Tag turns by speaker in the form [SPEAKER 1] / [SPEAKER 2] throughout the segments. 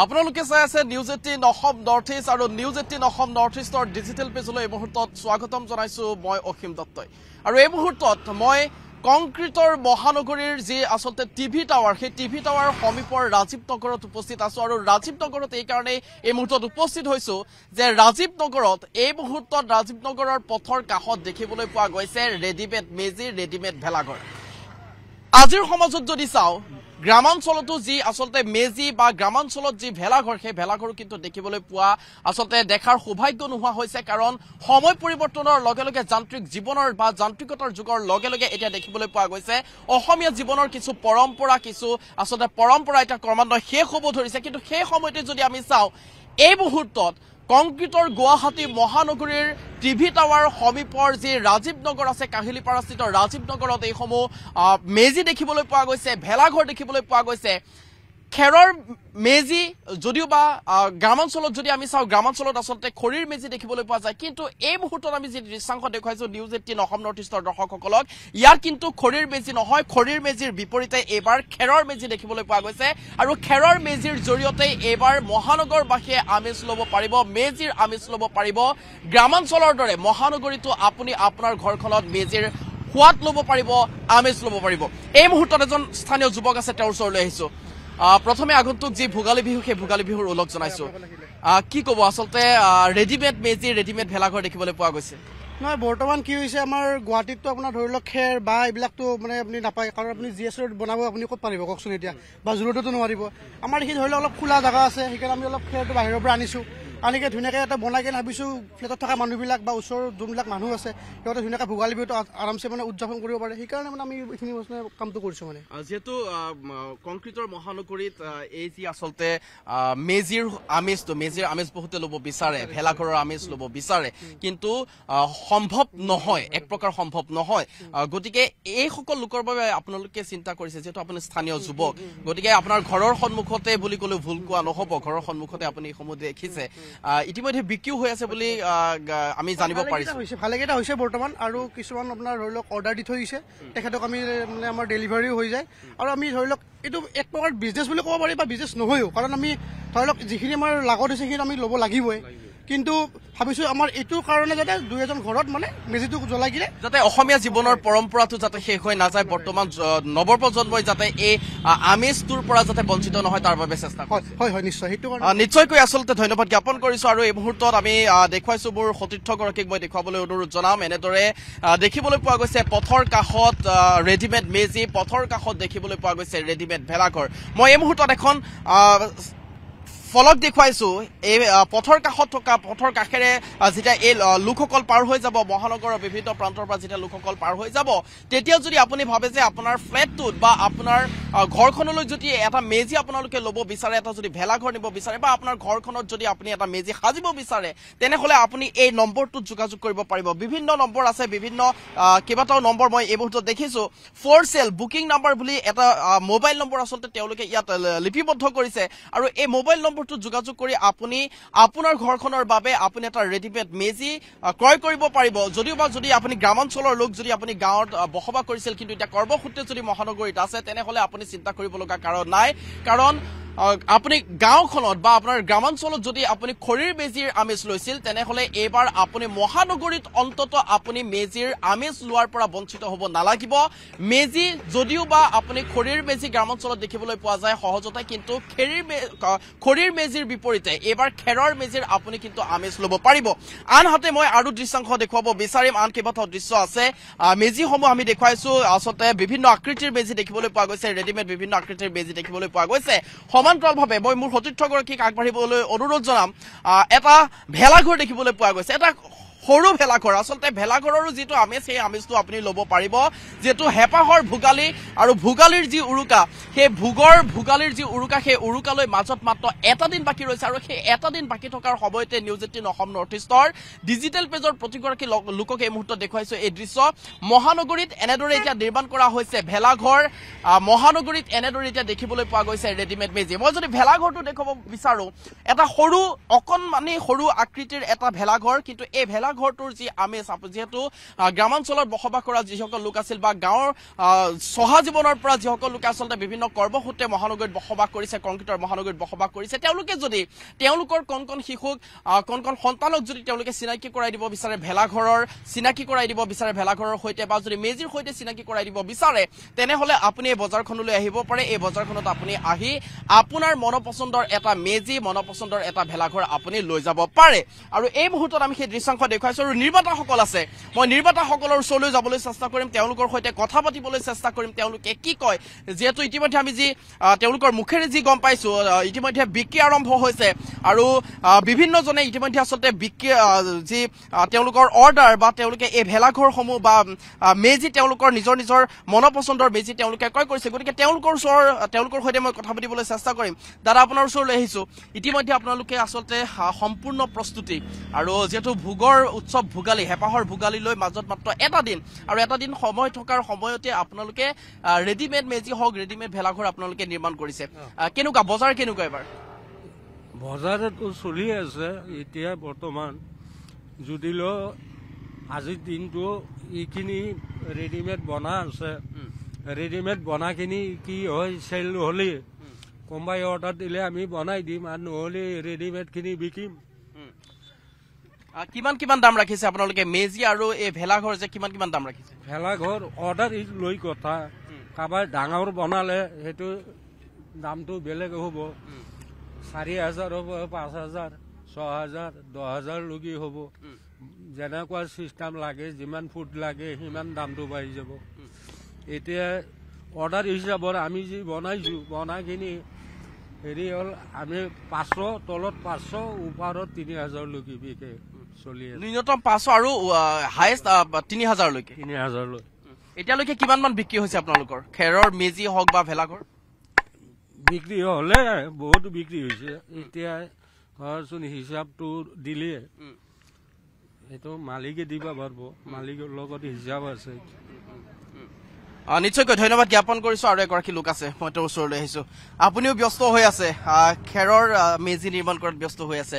[SPEAKER 1] আপোনালোকে চাই আছে news eighteen Assam north east আৰু নিউজ এইটিন অসম নৰ্থ ইষ্টৰ ডিজিটেল পেজলৈ এই মুহূৰ্তত স্বাগতম জনাইছো মই অসীম দত্তই আৰু এই মুহূৰ্তত মই কংক্ৰিটৰ মহানগৰীৰ যি আচলতে টিভি টাৱাৰ সেই টিভি টাৱাৰ সমীপৰ ৰাজীৱ নগৰত উপস্থিত আছো আৰু ৰাজীৱ নগৰত এইকাৰণেই এই মুহূৰ্তত উপস্থিত হৈছো যে ৰাজীৱ নগৰত এই মুহূৰ্তত ৰাজীৱ নগৰৰ পথৰ কাষত দেখিবলৈ পোৱা গৈছে ৰেডিমেড মেজি ৰেডিমেড ভেলাঘৰ আজিৰ সমাজত যদি চাওঁ গ্ৰামাঞ্চলতো যি আচলতে মেজি বা গ্ৰামাঞ্চলত যি ভেলাঘৰ সেই ভেলাঘৰো কিন্তু দেখিবলৈ পোৱা আচলতে দেখাৰ সৌভাগ্য নোহোৱা হৈছে কাৰণ সময় পৰিৱৰ্তনৰ লগে লগে যান্ত্ৰিক জীৱনৰ বা যান্ত্ৰিকতাৰ যুগৰ লগে লগে এতিয়া দেখিবলৈ পোৱা গৈছে অসমীয়া জীৱনৰ কিছু পৰম্পৰা কিছু আচলতে পৰম্পৰা এতিয়া ক্ৰমান্বয়ে শেষ হ'ব ধৰিছে কিন্তু সেই সময়তে যদি আমি চাওঁ এই মুহূৰ্তত কংক্ৰিটৰ গুৱাহাটী মহানগৰীৰ টিভি টাৱাৰ সমীপৰ যি ৰাজীৱ নগৰ আছে কাহিলীপাৰাস্থিত ৰাজীৱ নগৰত এইসমূহ মেজি দেখিবলৈ পোৱা গৈছে ভেলাঘৰ দেখিবলৈ পোৱা গৈছে খেৰৰ মেজি যদিও বা গ্ৰামাঞ্চলত যদি আমি চাওঁ গ্ৰামাঞ্চলত আচলতে খৰিৰ মেজি দেখিবলৈ পোৱা যায় কিন্তু এই মুহূৰ্তত আমি যি দৃশ্যাংশ দেখুৱাইছো নিউজ এইটিন অসম নৰ্থ ইষ্টৰ দৰ্শকসকলক ইয়াত কিন্তু খৰিৰ মেজি নহয় খৰিৰ মেজিৰ বিপৰীতে এইবাৰ খেৰৰ মেজি দেখিবলৈ পোৱা গৈছে আৰু খেৰৰ মেজিৰ জৰিয়তে এইবাৰ মহানগৰবাসীয়ে আমেজ ল'ব পাৰিব মেজিৰ আমেজ ল'ব পাৰিব গ্ৰামাঞ্চলৰ দৰে মহানগৰীতো আপুনি আপোনাৰ ঘৰখনত মেজিৰ সোৱাদ ল'ব পাৰিব আমেজ ল'ব পাৰিব এই মুহূৰ্তত এজন স্থানীয় যুৱক আছে তেওঁৰ ওচৰলৈ আহিছো প্ৰথমে আগন্তুক যি ভোগালী বিহু সেই ভোগালী বিহুৰ ওলগ জনাইছো কি কব আচলতে ৰেডিমেড মেজি ৰেডিমেড ভেলাঘৰ দেখিবলৈ পোৱা গৈছে নহয় বৰ্তমান কি হৈছে আমাৰ গুৱাহাটীততো আপোনাৰ ধৰি লওক খেৰ বা এইবিলাকতো মানে আপুনি নাপায় কাৰণ আপুনি জি এছ ৰ'ড বনাব আপুনি ক'ত পাৰিব কওকচোন এতিয়া বা জোৰতো নোৱাৰিব আমাৰ সেই ধৰি লওক অলপ খোলা জাগা আছে সেইকাৰণে আমি অলপ খেৰটো বাহিৰৰ পৰা আনিছোঁ আনিকে ধুনীয়াকৈ এটা বনাই কিনে ভাবিছোঁ ফ্লেটত থকা মানুহবিলাক বা ওচৰৰ যোনবিলাক মানুহ আছে সিহঁতে ধুনীয়াকৈ ভোগালী বিহুটো আৰামছে মানে উদযাপন কৰিব পাৰে সেইকাৰণে মানে আমি এইখিনি
[SPEAKER 2] বস্তু কামটো কৰিছোঁ মানে
[SPEAKER 1] যিহেতু কংক্ৰিটৰ মহানগৰীত এই যি আচলতে মেজিৰ আমেজটো মেজিৰ আমেজ বহুতে ল'ব বিচাৰে ভেলাঘৰৰ আমেজ ল'ব বিচাৰে কিন্তু সম্ভৱ নহয় এক প্ৰকাৰ সম্ভৱ নহয় গতিকে এইসকল লোকৰ বাবে আপোনালোকে চিন্তা কৰিছে যিহেতু আপুনি স্থানীয় যুৱক গতিকে আপোনাৰ ঘৰৰ সন্মুখতে বুলি ক'লেও ভুল কোৱা নহ'ব ঘৰৰ সন্মুখতে আপুনি এইসমূহ দেখিছে ইতিমধ্যে বিক্ৰীও হৈ আছে বুলি আমি জানিব পাৰিছোঁ ভালেকেইটা হৈছে বৰ্তমান আৰু কিছুমান আপোনাৰ ধৰি লওক অৰ্ডাৰ দি থৈ দিছে তেখেতক আমি মানে আমাৰ ডেলিভাৰীও হৈ যায় আৰু আমি ধৰি লওক এইটো এক প্ৰকাৰ বিজনেছ বুলি ক'ব পাৰি বা বিজনেছ নহয়ো কাৰণ আমি ধৰি লওক যিখিনি আমাৰ লাগত হৈছে সেইখিনি আমি ল'ব লাগিবই কিন্তু ভাবিছো আমাৰ এইটোৰ কাৰণে যাতে দুই এজন ঘৰত মানে মেজিটো জ্বলাই দিলে যাতে অসমীয়া জীৱনৰ পৰম্পৰাটো যাতে শেষ হৈ নাযায় বৰ্তমান নৱপ্ৰজন্মই যাতে এই আমেজটোৰ পৰা যাতে বঞ্চিত নহয় তাৰ বাবে চেষ্টা কৰিছো নিশ্চয়কৈ আচলতে ধন্যবাদ জ্ঞাপন কৰিছো আৰু এই মুহূৰ্তত আমি দেখুৱাইছো মোৰ সতীৰ্থগৰাকীক মই দেখুৱাবলৈ অনুৰোধ জনাম এনেদৰে দেখিবলৈ পোৱা গৈছে পথৰ কাষত ৰেডিমেড মেজি পথৰ কাষত দেখিবলৈ পোৱা গৈছে ৰেডিমেড ভেলাঘৰ মই এই মুহূৰ্তত এখন আহ ফলক দেখুৱাইছো এই পথৰ কাষত থকা পথৰ কাষেৰে যেতিয়া এই লোকসকল পাৰ হৈ যাব মহানগৰৰ বিভিন্ন প্ৰান্তৰ পৰা যেতিয়া লোকসকল পাৰ হৈ যাব তেতিয়া যদি আপুনি ভাবে যে আপোনাৰ ফ্লেটটোত বা আপোনাৰ ঘৰখনলৈ যদি এটা মেজি আপোনালোকে ল'ব বিচাৰে এটা যদি ভেলাঘৰ নিব বিচাৰে বা আপোনাৰ ঘৰখনত যদি আপুনি এটা মেজি সাজিব বিচাৰে তেনেহ'লে আপুনি এই নম্বৰটোত যোগাযোগ কৰিব পাৰিব বিভিন্ন নম্বৰ আছে বিভিন্ন কেইবাটাও নম্বৰ মই এই মুহূৰ্তত দেখিছো ফৰ চেল বুকিং নাম্বাৰ বুলি এটা মোবাইল নম্বৰ আচলতে তেওঁলোকে ইয়াত লিপিবদ্ধ কৰিছে আৰু এই মোবাইল নম্বৰ নম্বৰটোত যোগাযোগ কৰি আপুনি আপোনাৰ ঘৰখনৰ বাবে আপুনি এটা ৰেডিমেড মেজি ক্ৰয় কৰিব পাৰিব যদিও বা যদি আপুনি গ্ৰামাঞ্চলৰ লোক যদি আপুনি গাঁৱত বসবাস কৰিছিল কিন্তু এতিয়া কৰ্মসূত্ৰে যদি মহানগৰীত আছে তেনেহলে আপুনি চিন্তা কৰিব লগা কাৰণ নাই কাৰণ আপুনি গাঁওখনত বা আপোনাৰ গ্ৰামাঞ্চলত যদি আপুনি খৰিৰ মেজিৰ আমেজ লৈছিল তেনেহলে এইবাৰ আপুনি মহানগৰীত অন্তত আপুনি মেজিৰ আমেজ লোৱাৰ পৰা বঞ্চিত হব নালাগিব মেজি যদিও বা আপুনি খৰিৰ মেজি গ্ৰামাঞ্চলত দেখিবলৈ পোৱা যায় সহজতে কিন্তু খেৰিৰ খৰিৰ মেজিৰ বিপৰীতে এইবাৰ খেৰৰ মেজিৰ আপুনি কিন্তু আমেজ ল'ব পাৰিব আনহাতে মই আৰু দৃশ্যাংশ দেখুৱাব বিচাৰিম আন কেইবাটাও দৃশ্য আছে মেজিসমূহ আমি দেখুৱাইছো আচলতে বিভিন্ন আকৃতিৰ মেজি দেখিবলৈ পোৱা গৈছে ৰেডিমেড বিভিন্ন আকৃতিৰ মেজি দেখিবলৈ পোৱা গৈছে সমান্তৰালভাৱে মই মোৰ সতীৰ্থগৰাকীক আগবাঢ়িবলৈ অনুৰোধ জনাম এটা ভেলাঘৰ দেখিবলৈ পোৱা গৈছে এটা সৰু ভেলাঘৰ আচলতে ভেলাঘৰৰো যিটো আমেজ সেই আমেজটো আপুনি ল'ব পাৰিব যিহেতু হেঁপাহৰ ভোগালী আৰু ভোগালীৰ যি উৰুকা সেই ভোগৰ ভোগালীৰ যি উৰুকা সেই উৰুকালৈ মাজত মাত্ৰ এটা দিন বাকী ৰৈছে আৰু সেই এটা দিন বাকী থকাৰ সময়তে নিউজ এইটিন অসম নৰ্থ ইষ্টৰ ডিজিটেল পেজৰ প্ৰতিগৰাকী লোকক এই মুহূৰ্তত দেখুৱাইছো এই দৃশ্য মহানগৰীত এনেদৰে এতিয়া নিৰ্মাণ কৰা হৈছে ভেলাঘৰ মহানগৰীত এনেদৰে এতিয়া দেখিবলৈ পোৱা গৈছে ৰেডিমেড মেজি মই যদি ভেলাঘৰটো দেখুৱাব বিচাৰো এটা সৰু অকণমানি সৰু আকৃতিৰ এটা ভেলাঘৰ কিন্তু এই ভেলাঘৰ ভাড়া ঘৰটোৰ যি আমেজ যিহেতু গ্ৰামাঞ্চলত বসবাস কৰা যিসকল লোক আছিল বা গাঁৱৰ চহা জীৱনৰ পৰা যিসকল লোকে আচলতে বিভিন্ন কৰ্মসূত্ৰে মহানগৰীত বসবাস কৰিছে কংক্ৰিটৰ মহানগৰীত বসবাস কৰিছে তেওঁলোকে যদি তেওঁলোকৰ কণ কণ শিশুক কণ কণ সন্তানক যদি তেওঁলোকে চিনাকি কৰাই দিব বিচাৰে ভেলাঘৰৰ চিনাকি কৰাই দিব বিচাৰে ভেলাঘৰৰ সৈতে বা যদি মেজিৰ সৈতে চিনাকি কৰাই দিব বিচাৰে তেনেহলে আপুনি এই বজাৰখনলৈ আহিব পাৰে এই বজাৰখনত আপুনি আহি আপোনাৰ মনপচন্দৰ এটা মেজি মনপচন্দৰ এটা ভেলাঘৰ আপুনি লৈ যাব পাৰে আৰু এই মুহূৰ্তত আমি সেই দৃশ্যাংশ দেখো দেখুৱাইছোঁ আৰু নিৰ্বাতাসকল আছে মই নিৰ্বাতাসকলৰ ওচৰলৈ যাবলৈ চেষ্টা কৰিম তেওঁলোকৰ সৈতে কথা পাতিবলৈ চেষ্টা কৰিম তেওঁলোকে কি কয় যিহেতু ইতিমধ্যে আমি যি তেওঁলোকৰ মুখেৰে যি গম পাইছো ইতিমধ্যে বিক্ৰী আৰম্ভ হৈছে আৰু বিভিন্নজনে ইতিমধ্যে আচলতে বিক্ৰী যি তেওঁলোকৰ অৰ্ডাৰ বা তেওঁলোকে এই ভেলাঘৰসমূহ বা মেজি তেওঁলোকৰ নিজৰ নিজৰ মন পচন্দৰ মেজি তেওঁলোকে ক্ৰয় কৰিছে গতিকে তেওঁলোকৰ ওচৰৰ তেওঁলোকৰ সৈতে মই কথা পাতিবলৈ চেষ্টা কৰিম দাদা আপোনাৰ ওচৰলৈ আহিছোঁ ইতিমধ্যে আপোনালোকে আচলতে সম্পূৰ্ণ প্ৰস্তুতি আৰু যিহেতু ভোগৰ উৎসৱ ভোগালী হেঁপাহৰ ভোগালী লৈ মাজত মাত্ৰ এটা দিন আৰু এটা দিন সময় থকাৰ সময়তে আপোনালোকে ৰেডিমেড মেজি হওক ৰেডিমেড ভেলাঘৰ আপোনালোকে নিৰ্মাণ কৰিছে কেনেকুৱা বজাৰ কেনেকুৱা এবাৰ
[SPEAKER 2] বজাৰতো চলি আছে এতিয়া বৰ্তমান যদি যদিলৈ আজিৰ দিনটো এইখিনি ৰেডিমেড বনা আছে ৰেডিমেড বনাখিনি কি হয় চেল নহ'লে কোনোবাই অৰ্ডাৰ দিলে আমি বনাই দিম আৰু নহ'লে ৰেডিমেডখিনি বিকিম কিমান কিমান দাম ৰাখিছে আপোনালোকে মেজি আৰু এই ভেলাঘৰ যে কিমান কিমান দাম ৰাখিছে ভেলাঘৰ অৰ্ডাৰ ইজ লৈ কথা কাৰোবাৰ ডাঙৰ বনালে সেইটো দামটো বেলেগ হ'ব চাৰি হাজাৰ হ'ব পাঁচ হাজাৰ ছয় হাজাৰ দহ হাজাৰ লগি হ'ব যেনেকুৱা চিষ্টেম লাগে যিমান ফুট লাগে সিমান দামটো বাঢ়ি যাব এতিয়া অৰ্ডাৰ হিচাপত আমি যি বনাইছোঁ বনাইখিনি হেৰি হ'ল আমি পাঁচশ তলত পাঁচশ ওপৰত তিনি হাজাৰলৈকে বিকে ন্যূনতম পাঁচশ
[SPEAKER 1] আৰু হাইষ্ট তিনি হাজাৰ লৈকে তিনি হাজাৰ লৈ এতিয়ালৈকে কিমানমান বিক্ৰী হৈছে আপোনালোকৰ
[SPEAKER 2] খেৰৰ মেজি হওক বা ভেলাঘৰ বিক্ৰী হ'লে বহুতো বিক্ৰী হৈছে এতিয়া ঘৰচোন হিচাপটো দিলে সেইটো মালিকে দিব পাৰিব মালিকৰ লগত হিচাপ আছে নিশ্চয়কৈ ধন্যবাদ
[SPEAKER 1] জ্ঞাপন কৰিছোঁ আৰু এগৰাকী লোক আছে মই তেওঁৰ ওচৰলৈ আহিছোঁ আপুনিও ব্যস্ত হৈ আছে খেৰৰ মেজি নিৰ্মাণ কৰাত ব্যস্ত হৈ আছে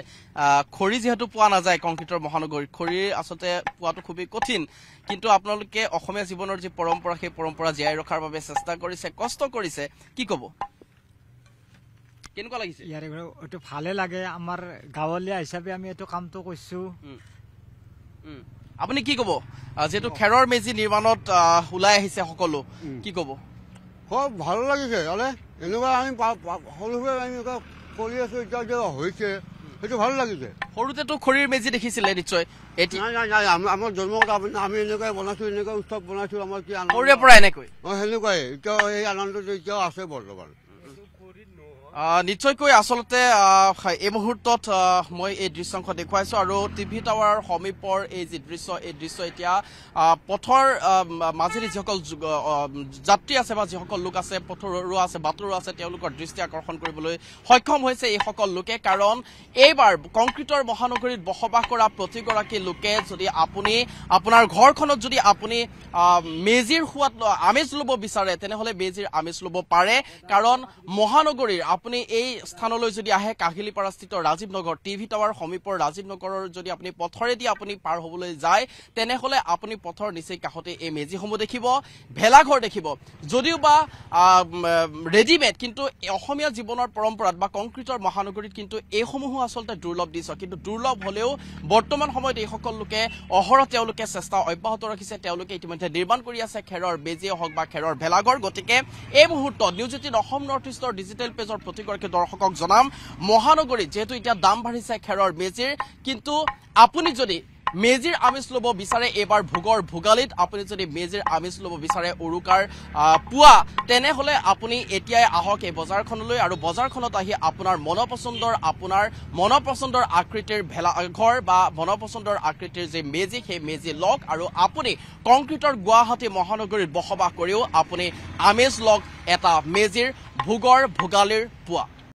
[SPEAKER 1] খৰি যিহেতু পোৱা নাযায় কংক্ৰিটৰ মহানগৰীত খৰি আচলতে পোৱাটো খুবেই কঠিন কিন্তু আপোনালোকে অসমীয়া জীৱনৰ যি পৰম্পৰা সেই পৰম্পৰা জীয়াই ৰখাৰ বাবে চেষ্টা কৰিছে কষ্ট কৰিছে কি ক'ব
[SPEAKER 2] কেনেকুৱা লাগিছে ইয়াৰে ভালে লাগে আমাৰ গাঁৱলীয়া হিচাপে আমি এইটো কামটো কৰিছোঁ
[SPEAKER 1] আপুনি কি ক'ব যিহেতু খেৰৰ মেজি নিৰ্মাণত ওলাই আহিছে সকলো কি ক'ব
[SPEAKER 2] খুব ভাল লাগিছে অলে এনেকুৱা আমি সৰু আমি কৰি আছো এতিয়া যে হৈছে সেইটো ভাল লাগিছে সৰুতেতো খৰিৰ মেজি দেখিছিলে নিশ্চয় আমাৰ জন্মগত আমি এনেকুৱাই বনাইছো এনেকুৱা উৎসৱ বনাইছো আমাৰ কি সৰুৰে পৰা এনেকৈ অঁ সেনেকুৱাই এতিয়াও এই আনন্দটো এতিয়াও আছে বৰ্তমান নিশ্চয়কৈ আচলতে
[SPEAKER 1] এই মুহূৰ্তত মই এই দৃশ্যাংশ দেখুৱাইছো আৰু টিভি টাৱাৰৰ সমীপৰ এই যি দৃশ্য এই দৃশ্য এতিয়া পথৰ মাজেৰে যিসকল যাত্ৰী আছে বা যিসকল লোক আছে পথৰুৱা আছে বাটৰুৱা আছে তেওঁলোকৰ দৃষ্টি আকৰ্ষণ কৰিবলৈ সক্ষম হৈছে এইসকল লোকে কাৰণ এইবাৰ কংক্ৰিটৰ মহানগৰীত বসবাস কৰা প্ৰতিগৰাকী লোকে যদি আপুনি আপোনাৰ ঘৰখনত যদি আপুনি মেজিৰ সোৱাদ আমেজ ল'ব বিচাৰে তেনেহ'লে মেজিৰ আমেজ ল'ব পাৰে কাৰণ মহানগৰীৰ আপুনি এই স্থানলৈ যদি আহে কাহিলিপাৰাস্থিত ৰাজীৱ নগৰ টিভি টাৱাৰ সমীপৰ ৰাজীৱ নগৰৰ যদি আপুনি পথৰেদি আপুনি পাৰ হবলৈ যায় তেনেহলে আপুনি পথৰ নিচেই কাষতে এই মেজিসমূহ দেখিব ভেলাঘৰ দেখিব যদিও বা ৰেডিমেড কিন্তু অসমীয়া জীৱনৰ পৰম্পৰাত বা কংক্ৰিটৰ মহানগৰীত কিন্তু এইসমূহো আচলতে দুৰ্লভ দৃশ্য কিন্তু দুৰ্লভ হলেও বৰ্তমান সময়ত এইসকল লোকে অহৰহ তেওঁলোকে চেষ্টা অব্যাহত ৰাখিছে তেওঁলোকে ইতিমধ্যে নিৰ্মাণ কৰি আছে খেৰৰ বেজিয়ে হওক বা খেৰৰ ভেলাঘৰ গতিকে এই মুহূৰ্তত নিউজ এইটিন অসম নৰ্থ ইষ্টৰ ডিজিটেল পেজৰ প্ৰতিগৰাকী দৰ্শকক জনাম মহানগৰীত যিহেতু এতিয়া দাম বাঢ়িছে খেৰৰ মেজিৰ কিন্তু আপুনি যদি মেজিৰ আমেজ ল'ব বিচাৰে এইবাৰ ভোগৰ ভোগালীত আপুনি যদি মেজিৰ আমেজ ল'ব বিচাৰে উৰুকাৰ পুৱা তেনেহ'লে আপুনি এতিয়াই আহক এই বজাৰখনলৈ আৰু বজাৰখনত আহি আপোনাৰ মনপচন্দৰ আপোনাৰ মনপচন্দৰ আকৃতিৰ ভেলাঘৰ বা মনপচন্দৰ আকৃতিৰ যি মেজি সেই মেজি লওক আৰু আপুনি কংক্ৰিটৰ গুৱাহাটী মহানগৰীত বসবাস কৰিও আপুনি আমেজ লওক এটা মেজিৰ ভোগৰ ভোগালীৰ পুৱা